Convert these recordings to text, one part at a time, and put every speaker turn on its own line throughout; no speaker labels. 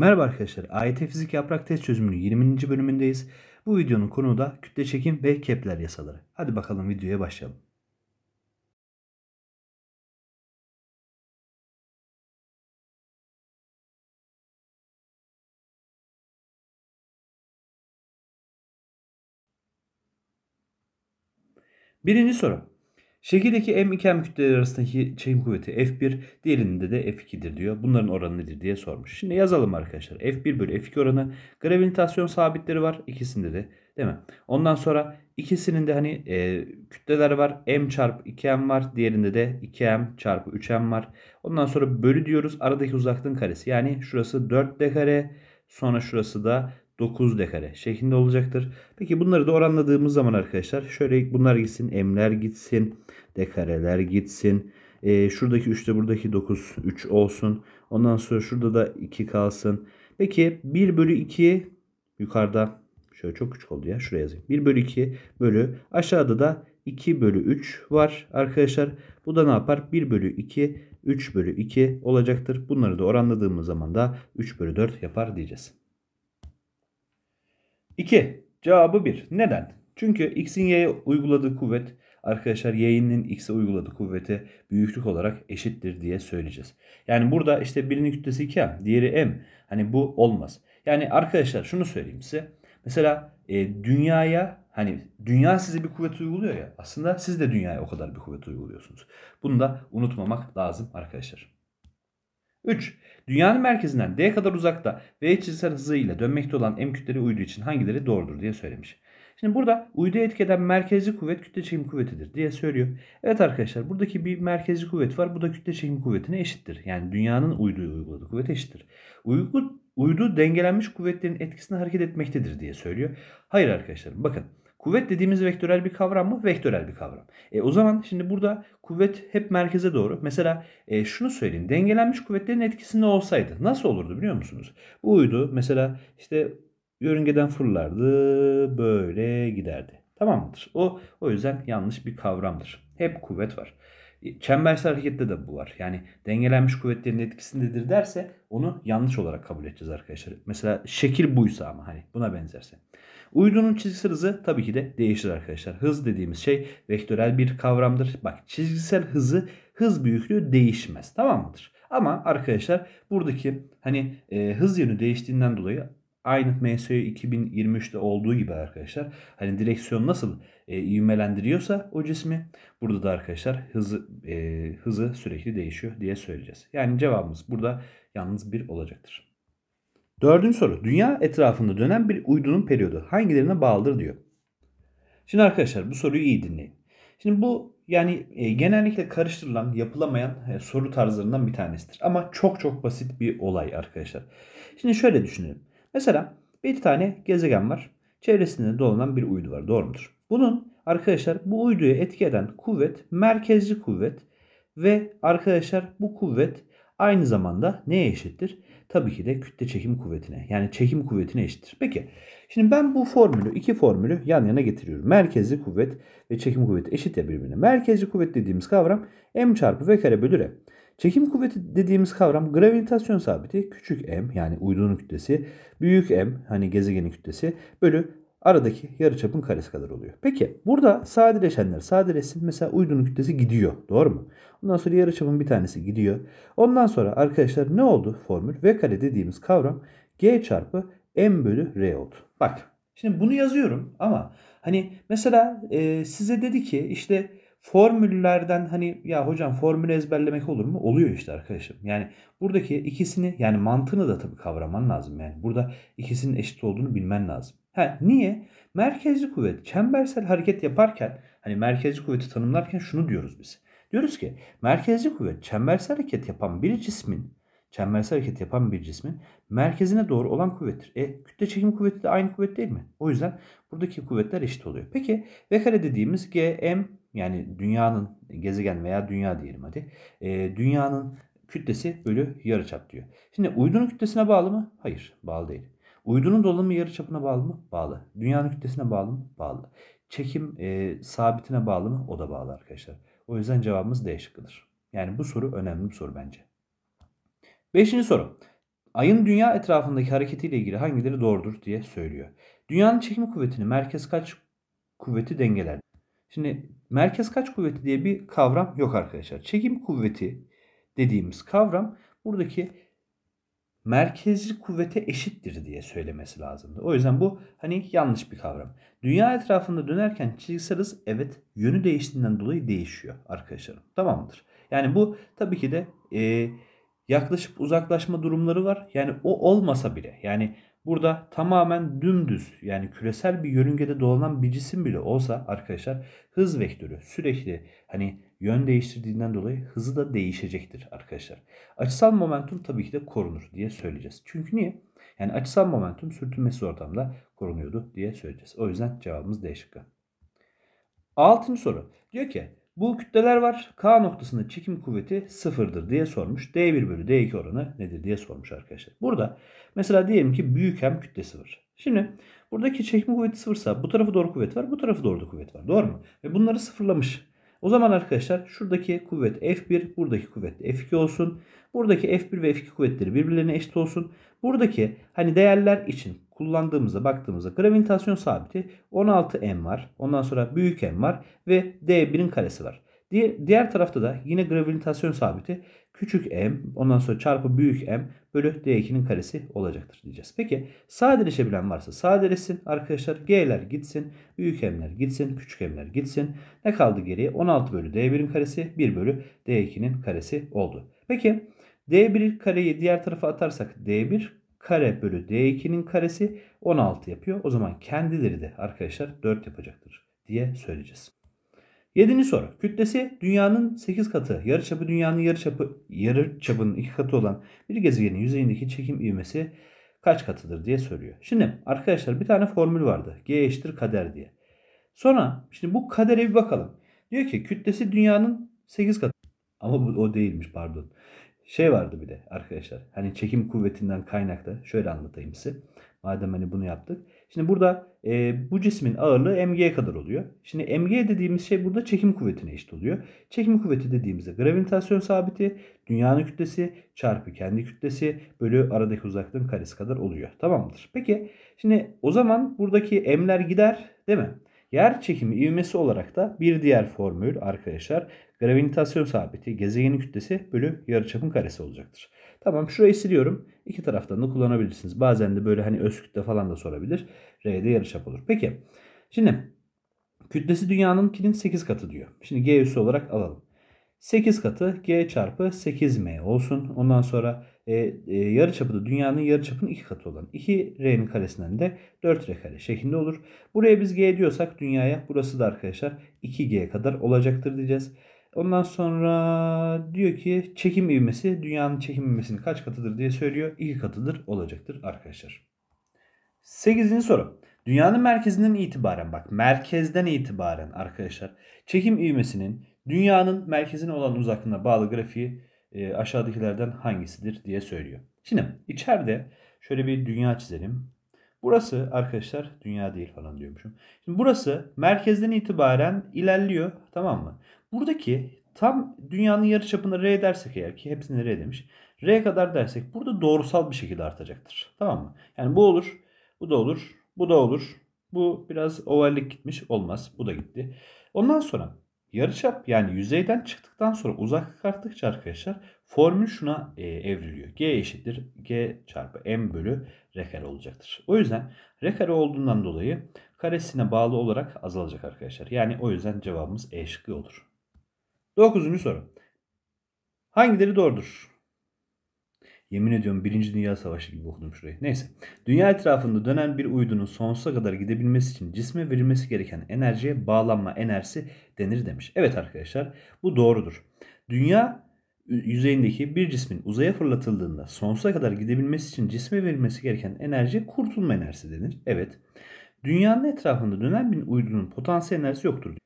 Merhaba arkadaşlar, AYT Fizik Yaprak Test Çözümünün 20. bölümündeyiz. Bu videonun konuğu da kütle çekim ve Kepler yasaları. Hadi bakalım videoya başlayalım. Birinci soru. Şekildeki M2M kütleleri arasındaki çekim kuvveti F1, diğerinde de F2'dir diyor. Bunların oranı nedir diye sormuş. Şimdi yazalım arkadaşlar. F1 bölü F2 oranı. Gravitasyon sabitleri var. ikisinde de değil mi? Ondan sonra ikisinin de hani e, kütleler var. M çarpı 2M var. Diğerinde de 2M çarpı 3M var. Ondan sonra bölü diyoruz. Aradaki uzaklığın karesi. Yani şurası 4D kare. Sonra şurası da 9 dekare şeklinde olacaktır. Peki bunları da oranladığımız zaman arkadaşlar şöyle bunlar gitsin, m'ler gitsin, dekareler gitsin. E, şuradaki 3'te buradaki 9 3 olsun. Ondan sonra şurada da 2 kalsın. Peki 1 bölü 2 yukarıda şöyle çok küçük oldu ya şuraya yazayım. 1 bölü 2 bölü aşağıda da 2 bölü 3 var arkadaşlar. Bu da ne yapar? 1 bölü 2 3 bölü 2 olacaktır. Bunları da oranladığımız zaman da 3 bölü 4 yapar diyeceğiz. 2. Cevabı 1. Neden? Çünkü x'in y'ye uyguladığı kuvvet Arkadaşlar yayının x'e uyguladığı kuvvete büyüklük olarak eşittir diye söyleyeceğiz. Yani burada işte birinin kütlesi 2m, diğeri m. Hani bu olmaz. Yani arkadaşlar şunu söyleyeyim size. Mesela e, dünyaya hani dünya size bir kuvvet uyguluyor ya. Aslında siz de dünyaya o kadar bir kuvvet uyguluyorsunuz. Bunu da unutmamak lazım arkadaşlar. 3. Dünyanın merkezinden D kadar uzakta V çizgisel hızıyla dönmekte olan M kütleri uydu için hangileri doğrudur diye söylemiş. Şimdi burada uyduya etkeden merkezi kuvvet kütle çekim kuvvetidir diye söylüyor. Evet arkadaşlar buradaki bir merkezi kuvvet var. Bu da kütle çekim kuvvetine eşittir. Yani dünyanın uyduya uyguladığı kuvvet eşittir. Uygu, uydu dengelenmiş kuvvetlerin etkisinde hareket etmektedir diye söylüyor. Hayır arkadaşlar bakın Kuvvet dediğimiz vektörel bir kavram mı? Vektörel bir kavram. E, o zaman şimdi burada kuvvet hep merkeze doğru. Mesela e, şunu söyleyeyim. Dengelenmiş kuvvetlerin etkisinde olsaydı nasıl olurdu biliyor musunuz? Bu uydu mesela işte yörüngeden fırlardı, böyle giderdi. Tamam mıdır? O o yüzden yanlış bir kavramdır. Hep kuvvet var. E, Çembersi harekette de bu var. Yani dengelenmiş kuvvetlerin etkisindedir derse onu yanlış olarak kabul edeceğiz arkadaşlar. Mesela şekil buysa ama hani buna benzerse. Uydunun çizgisel hızı tabii ki de değişir arkadaşlar. Hız dediğimiz şey vektörel bir kavramdır. Bak çizgisel hızı hız büyüklüğü değişmez. Tamam mıdır? Ama arkadaşlar buradaki hani e, hız yönü değiştiğinden dolayı aynı MSU 2023'te olduğu gibi arkadaşlar. Hani direksiyon nasıl e, ivmelendiriyorsa o cismi burada da arkadaşlar hızı e, hızı sürekli değişiyor diye söyleyeceğiz. Yani cevabımız burada yalnız bir olacaktır. Dördüncü soru. Dünya etrafında dönen bir uydunun periyodu hangilerine bağlıdır diyor. Şimdi arkadaşlar bu soruyu iyi dinleyin. Şimdi bu yani e, genellikle karıştırılan, yapılamayan e, soru tarzlarından bir tanesidir. Ama çok çok basit bir olay arkadaşlar. Şimdi şöyle düşünelim. Mesela bir tane gezegen var. Çevresinde dolanan bir uydu var. Doğru mudur? Bunun arkadaşlar bu uyduya etki eden kuvvet merkezli kuvvet ve arkadaşlar bu kuvvet aynı zamanda neye eşittir? Tabii ki de kütle çekim kuvvetine yani çekim kuvvetine eşittir. Peki şimdi ben bu formülü iki formülü yan yana getiriyorum. Merkezli kuvvet ve çekim kuvveti eşit ya birbirine. Merkezli kuvvet dediğimiz kavram m çarpı v kare bölü r. Çekim kuvveti dediğimiz kavram gravitasyon sabiti küçük m yani uydunun kütlesi büyük m hani gezegenin kütlesi bölü aradaki yarıçapın karesi kadar oluyor. Peki burada sadeleşenler sadeleşsin. Mesela uydunun kütlesi gidiyor. Doğru mu? Ondan sonra yarıçapın bir tanesi gidiyor. Ondan sonra arkadaşlar ne oldu formül? V kare dediğimiz kavram G çarpı m bölü R oldu. Bak şimdi bunu yazıyorum ama hani mesela e, size dedi ki işte formüllerden hani ya hocam formülü ezberlemek olur mu? Oluyor işte arkadaşım. Yani buradaki ikisini yani mantığını da tabii kavraman lazım. Yani burada ikisinin eşit olduğunu bilmen lazım. Ha, niye? Merkezci kuvvet çembersel hareket yaparken hani merkezci kuvveti tanımlarken şunu diyoruz biz. Diyoruz ki merkezci kuvvet çembersel hareket yapan bir cismin çembersel hareket yapan bir cismin merkezine doğru olan kuvvettir. E kütle çekim kuvveti de aynı kuvvet değil mi? O yüzden buradaki kuvvetler eşit oluyor. Peki V kare dediğimiz G, M, yani dünyanın e, gezegen veya dünya diyelim hadi. E, dünyanın kütlesi bölü yarıçap diyor. Şimdi uydunun kütlesine bağlı mı? Hayır, bağlı değil. Uydunun dolanımı yarıçapına bağlı mı? Bağlı. Dünyanın kütlesine bağlı mı? Bağlı. Çekim e, sabitine bağlı mı? O da bağlı arkadaşlar. O yüzden cevabımız D şıkkıdır. Yani bu soru önemli bir soru bence. Beşinci soru. Ayın dünya etrafındaki hareketiyle ilgili hangileri doğrudur diye söylüyor. Dünyanın çekim kuvvetini merkez kaç kuvveti dengeler? Şimdi merkez kaç kuvveti diye bir kavram yok arkadaşlar. Çekim kuvveti dediğimiz kavram buradaki merkezli kuvvete eşittir diye söylemesi lazımdı. O yüzden bu hani yanlış bir kavram. Dünya etrafında dönerken çizgisel hız evet yönü değiştiğinden dolayı değişiyor arkadaşlarım. Tamamdır. Yani bu tabii ki de e, yaklaşıp uzaklaşma durumları var. Yani o olmasa bile yani burada tamamen dümdüz yani küresel bir yörüngede dolanan bir cisim bile olsa arkadaşlar hız vektörü sürekli hani yön değiştirdiğinden dolayı hızı da değişecektir arkadaşlar. Açısal momentum tabii ki de korunur diye söyleyeceğiz. Çünkü niye? Yani açısal momentum sürtünmesiz ortamda korunuyordu diye söyleyeceğiz. O yüzden cevabımız D şıkkı. Altıncı soru. Diyor ki bu kütleler var. K noktasında çekim kuvveti sıfırdır diye sormuş. D1 bölü D2 oranı nedir diye sormuş arkadaşlar. Burada mesela diyelim ki büyük hem kütlesi var. Şimdi buradaki çekim kuvveti sıfırsa bu tarafı doğru kuvvet var. Bu tarafı doğru da kuvvet var. Doğru mu? Ve bunları sıfırlamış. O zaman arkadaşlar şuradaki kuvvet F1, buradaki kuvvet F2 olsun. Buradaki F1 ve F2 kuvvetleri birbirlerine eşit olsun. Buradaki hani değerler için kullandığımızda baktığımızda gravitasyon sabiti 16m var. Ondan sonra büyük m var ve d1'in karesi var. Diğer, diğer tarafta da yine gravitasyon sabiti küçük m ondan sonra çarpı büyük m bölü d2'nin karesi olacaktır diyeceğiz. Peki sadeleşebilen varsa sadelesin arkadaşlar. G'ler gitsin, büyük m'ler gitsin, küçük m'ler gitsin. Ne kaldı geriye? 16 bölü d1'in karesi 1 bölü d2'nin karesi oldu. Peki d1 kareyi diğer tarafa atarsak d1 kare bölü D2'nin karesi 16 yapıyor. O zaman kendileri de arkadaşlar 4 yapacaktır diye söyleyeceğiz. 7. soru. Kütlesi dünyanın 8 katı, yarıçapı dünyanın yarıçapı, yarıçapının 2 katı olan bir gezegenin yüzeyindeki çekim ivmesi kaç katıdır diye soruyor. Şimdi arkadaşlar bir tane formül vardı. G eşittir kader diye. Sonra şimdi bu kadere bir bakalım. Diyor ki kütlesi dünyanın 8 katı. Ama bu o değilmiş pardon. Şey vardı bir de arkadaşlar. Hani çekim kuvvetinden kaynaklı. Şöyle anlatayım size. Madem hani bunu yaptık. Şimdi burada e, bu cismin ağırlığı mg'ye kadar oluyor. Şimdi mg dediğimiz şey burada çekim kuvvetine eşit oluyor. Çekim kuvveti dediğimizde gravitasyon sabiti, dünyanın kütlesi çarpı kendi kütlesi bölü aradaki uzaklığın karesi kadar oluyor. Tamamdır. Peki şimdi o zaman buradaki m'ler gider değil mi? Yer çekimi ivmesi olarak da bir diğer formül arkadaşlar gravitasyon sabiti gezegenin kütlesi bölü yarıçapın karesi olacaktır. Tamam şurayı siliyorum. İki taraftan da kullanabilirsiniz. Bazen de böyle hani öz kütle falan da sorabilir. R'de yarıçap olur. Peki şimdi kütlesi dünyanınkinin 8 katı diyor. Şimdi G üssü olarak alalım. 8 katı G çarpı 8M olsun. Ondan sonra e, e, yarıçapı da dünyanın yarı çapının iki katı olan 2R'nin karesinden de 4R kare şeklinde olur. Buraya biz G diyorsak dünyaya burası da arkadaşlar 2G kadar olacaktır diyeceğiz. Ondan sonra diyor ki çekim ivmesi dünyanın çekim ivmesinin kaç katıdır diye söylüyor. 2 katıdır olacaktır arkadaşlar. 8. soru. Dünyanın merkezinden itibaren bak merkezden itibaren arkadaşlar çekim ivmesinin dünyanın merkezine olan uzaklığına bağlı grafiği e, aşağıdakilerden hangisidir diye söylüyor. Şimdi içeride şöyle bir dünya çizelim. Burası arkadaşlar dünya değil falan diyormuşum. Şimdi burası merkezden itibaren ilerliyor tamam mı? Buradaki tam dünyanın yarı çapını R dersek eğer ki hepsini R demiş. R kadar dersek burada doğrusal bir şekilde artacaktır. Tamam mı? Yani bu olur, bu da olur, bu da olur. Bu biraz ovallik gitmiş olmaz. Bu da gitti. Ondan sonra Yarıçap yani yüzeyden çıktıktan sonra uzaklık arttıkça arkadaşlar formül şuna e, evriliyor. G eşittir G çarpı M bölü R kare olacaktır. O yüzden R kare olduğundan dolayı karesine bağlı olarak azalacak arkadaşlar. Yani o yüzden cevabımız E şıkkı olur. Dokuzuncu soru. Hangileri doğrudur? Yemin ediyorum Birinci Dünya Savaşı gibi okudum şurayı. Neyse. Dünya etrafında dönen bir uydunun sonsuza kadar gidebilmesi için cisme verilmesi gereken enerjiye bağlanma enerjisi denir demiş. Evet arkadaşlar bu doğrudur. Dünya yüzeyindeki bir cismin uzaya fırlatıldığında sonsuza kadar gidebilmesi için cisme verilmesi gereken enerji kurtulma enerjisi denir. Evet. Dünyanın etrafında dönen bir uydunun potansiyel enerjisi yoktur.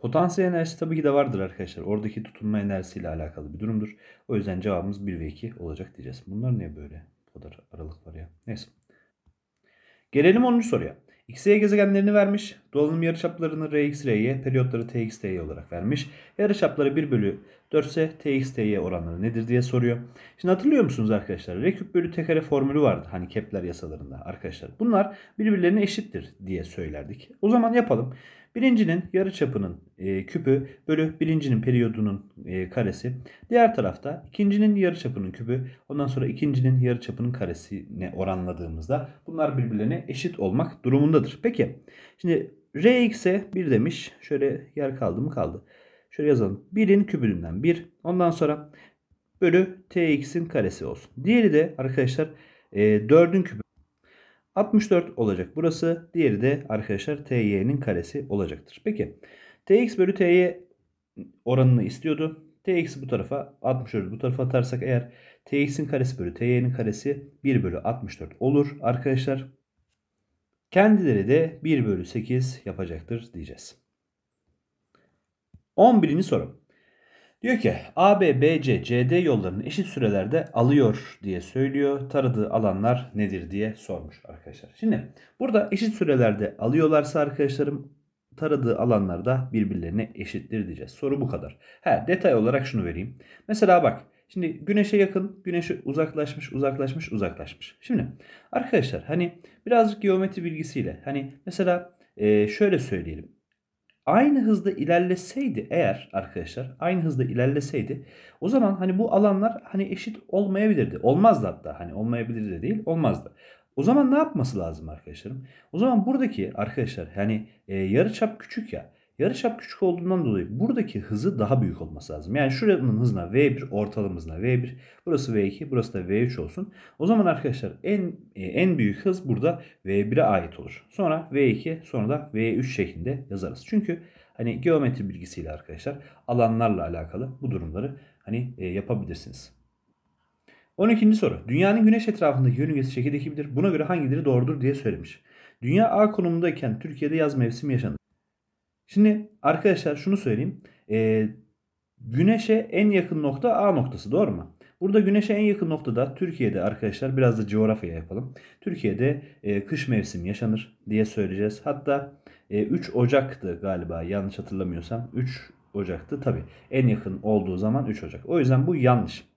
Potansiyel enerjisi tabii ki de vardır arkadaşlar. Oradaki tutunma enerjisiyle alakalı bir durumdur. O yüzden cevabımız 1 ve 2 olacak diyeceğiz. Bunlar niye böyle? Bu kadar aralık var ya. Neyse. Gelelim 10. soruya. XY gezegenlerini vermiş. Dolanım yarıçaplarını RX, RY, periyotları TX, TY olarak vermiş. Yarıçapları 1 bölü 4 ise tx oranları nedir diye soruyor. Şimdi hatırlıyor musunuz arkadaşlar? Reküp bölü t formülü vardı hani Kepler yasalarında arkadaşlar. Bunlar birbirlerine eşittir diye söylerdik. O zaman yapalım. Birincinin yarı çapının e, küpü bölü birincinin periyodunun e, karesi. Diğer tarafta ikincinin yarı çapının küpü ondan sonra ikincinin yarı çapının karesine oranladığımızda bunlar birbirlerine eşit olmak durumundadır. Peki şimdi rx'e 1 demiş şöyle yer kaldı mı kaldı. Şöyle yazalım. 1'in kübünden 1. Ondan sonra bölü tx'in karesi olsun. Diğeri de arkadaşlar e, 4'ün kübü. 64 olacak burası. Diğeri de arkadaşlar ty'nin karesi olacaktır. Peki tx bölü ty oranını istiyordu. tx'i bu tarafa 64 bu tarafa atarsak eğer tx'in karesi bölü ty'nin karesi 1 bölü 64 olur arkadaşlar. Kendileri de 1 bölü 8 yapacaktır diyeceğiz. 11. soru. Diyor ki AB, BC, CD yollarını eşit sürelerde alıyor diye söylüyor. Taradığı alanlar nedir diye sormuş arkadaşlar. Şimdi burada eşit sürelerde alıyorlarsa arkadaşlarım taradığı alanlar da birbirlerine eşittir diyeceğiz. Soru bu kadar. He, detay olarak şunu vereyim. Mesela bak şimdi güneşe yakın, güneşe uzaklaşmış, uzaklaşmış, uzaklaşmış. Şimdi arkadaşlar hani birazcık geometri bilgisiyle hani mesela şöyle söyleyelim aynı hızda ilerleseydi eğer arkadaşlar aynı hızda ilerleseydi o zaman hani bu alanlar hani eşit olmayabilirdi. Olmazdı hatta hani olmayabilir de değil olmazdı. O zaman ne yapması lazım arkadaşlarım? O zaman buradaki arkadaşlar hani e, yarıçap küçük ya. Yarış çap küçük olduğundan dolayı buradaki hızı daha büyük olması lazım. Yani şuranın hızına V1, ortalama hızına V1, burası V2, burası da V3 olsun. O zaman arkadaşlar en e, en büyük hız burada V1'e ait olur. Sonra V2, sonra da V3 şeklinde yazarız. Çünkü hani geometri bilgisiyle arkadaşlar alanlarla alakalı bu durumları hani e, yapabilirsiniz. 12. soru. Dünyanın güneş etrafındaki yörüngesi şekildeki bilir. Buna göre hangileri doğrudur diye söylemiş. Dünya A konumundayken Türkiye'de yaz mevsimi yaşanır. Şimdi arkadaşlar şunu söyleyeyim. E, güneşe en yakın nokta A noktası doğru mu? Burada güneşe en yakın noktada Türkiye'de arkadaşlar biraz da coğrafya yapalım. Türkiye'de e, kış mevsim yaşanır diye söyleyeceğiz. Hatta e, 3 Ocak'tı galiba yanlış hatırlamıyorsam. 3 Ocak'tı tabi en yakın olduğu zaman 3 Ocak. O yüzden bu yanlış.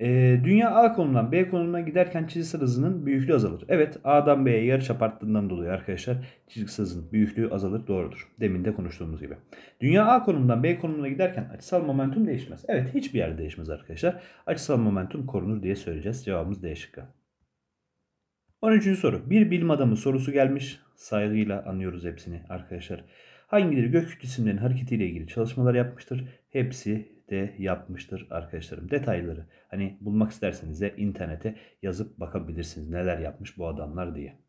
E, dünya A konumundan B konumuna giderken çizgisel hızının büyüklüğü azalır. Evet A'dan B'ye yarıçap arttığından dolayı arkadaşlar çizgisel hızın büyüklüğü azalır doğrudur. Demin de konuştuğumuz gibi. Dünya A konumundan B konumuna giderken açısal momentum değişmez. Evet hiçbir yerde değişmez arkadaşlar. Açısal momentum korunur diye söyleyeceğiz. Cevabımız D şıkkı. 13. soru. Bir bilim adamı sorusu gelmiş. Saygıyla anıyoruz hepsini arkadaşlar. Hangileri gök kütlesinden hareketiyle ilgili çalışmalar yapmıştır? Hepsi de yapmıştır arkadaşlarım. Detayları hani bulmak isterseniz de internete yazıp bakabilirsiniz neler yapmış bu adamlar diye.